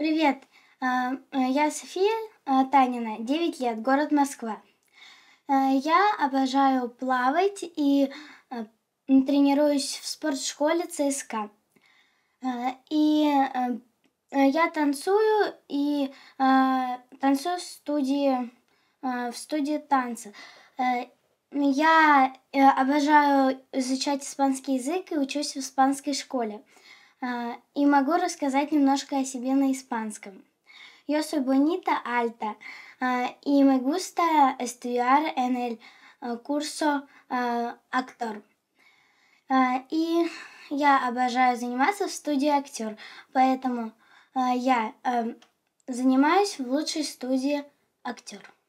Привет, а, э, я София а, Танина, 9 лет, город Москва. А, я обожаю плавать и тренируюсь в спортшколе ЦСКА. И э, я танцую и танцую в студии, в студии танца. Э, я обожаю изучать испанский язык и учусь в испанской школе. А, и могу рассказать немножко о себе на испанском. Yo soy bonita alta y а, me gusta estudiar en el а, curso actor. И я обожаю заниматься в студии актер, поэтому я занимаюсь в лучшей студии актер.